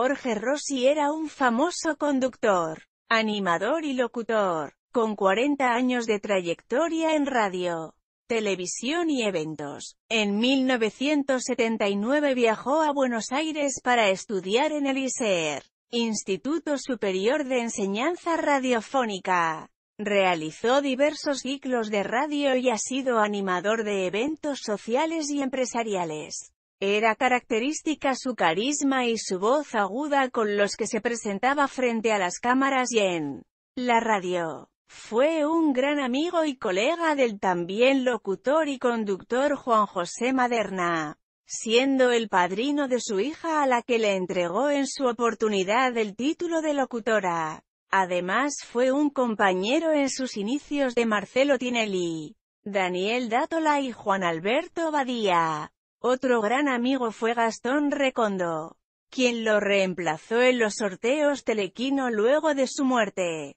Jorge Rossi era un famoso conductor, animador y locutor, con 40 años de trayectoria en radio, televisión y eventos. En 1979 viajó a Buenos Aires para estudiar en el ISER, Instituto Superior de Enseñanza Radiofónica. Realizó diversos ciclos de radio y ha sido animador de eventos sociales y empresariales. Era característica su carisma y su voz aguda con los que se presentaba frente a las cámaras y en la radio. Fue un gran amigo y colega del también locutor y conductor Juan José Maderna, siendo el padrino de su hija a la que le entregó en su oportunidad el título de locutora. Además fue un compañero en sus inicios de Marcelo Tinelli, Daniel Dátola y Juan Alberto Badía. Otro gran amigo fue Gastón Recondo, quien lo reemplazó en los sorteos Telequino luego de su muerte.